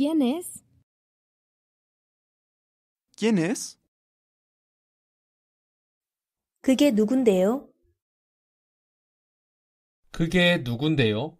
¿Quién es? ¿Quién es? 그게 누군데요? 그게 누군데요?